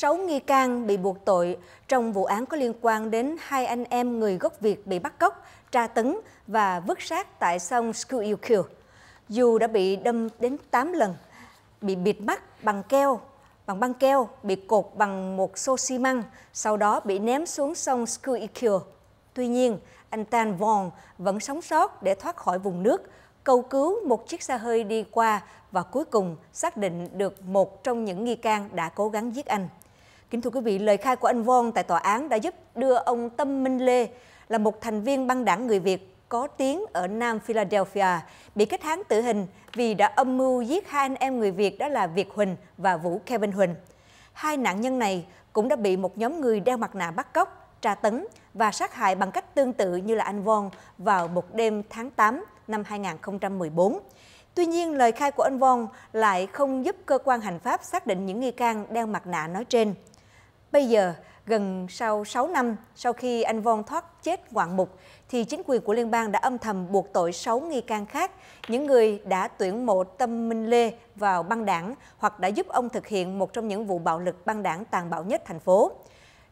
Sáu nghi can bị buộc tội trong vụ án có liên quan đến hai anh em người gốc Việt bị bắt cóc, tra tấn và vứt xác tại sông Schuylkill. Dù đã bị đâm đến 8 lần, bị bịt mắt bằng keo, bằng băng keo, bị cột bằng một xô xi măng, sau đó bị ném xuống sông Schuylkill. Tuy nhiên, anh Tan Vong vẫn sống sót để thoát khỏi vùng nước, cầu cứu một chiếc xe hơi đi qua và cuối cùng xác định được một trong những nghi can đã cố gắng giết anh. Kính thưa quý vị, lời khai của anh Von tại tòa án đã giúp đưa ông Tâm Minh Lê là một thành viên băng đảng người Việt có tiếng ở Nam Philadelphia bị kết án tử hình vì đã âm mưu giết hai anh em người Việt đó là Việt Huỳnh và Vũ Kevin Huỳnh. Hai nạn nhân này cũng đã bị một nhóm người đeo mặt nạ bắt cóc, tra tấn và sát hại bằng cách tương tự như là anh Von vào một đêm tháng 8 năm 2014. Tuy nhiên, lời khai của anh Von lại không giúp cơ quan hành pháp xác định những nghi can đeo mặt nạ nói trên. Bây giờ, gần sau 6 năm sau khi anh Von thoát chết ngoạn mục, thì chính quyền của liên bang đã âm thầm buộc tội 6 nghi can khác, những người đã tuyển mộ Tâm Minh Lê vào băng đảng hoặc đã giúp ông thực hiện một trong những vụ bạo lực băng đảng tàn bạo nhất thành phố.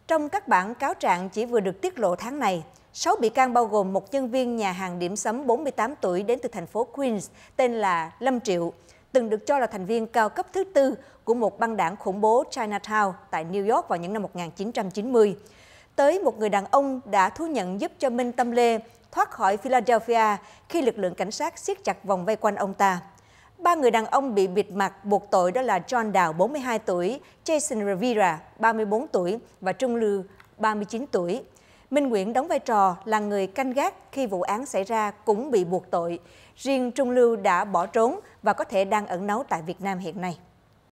Trong các bản cáo trạng chỉ vừa được tiết lộ tháng này, 6 bị can bao gồm một nhân viên nhà hàng điểm sấm 48 tuổi đến từ thành phố Queens tên là Lâm Triệu, từng được cho là thành viên cao cấp thứ tư của một băng đảng khủng bố Chinatown tại New York vào những năm 1990. Tới một người đàn ông đã thú nhận giúp cho Minh Tâm Lê thoát khỏi Philadelphia khi lực lượng cảnh sát siết chặt vòng vây quanh ông ta. Ba người đàn ông bị bịt mặt buộc tội đó là John Đào 42 tuổi, Jason Rivera 34 tuổi và Trung Lưu 39 tuổi. Minh Nguyễn đóng vai trò là người canh gác khi vụ án xảy ra cũng bị buộc tội. Riêng Trung Lưu đã bỏ trốn và có thể đang ẩn nấu tại Việt Nam hiện nay.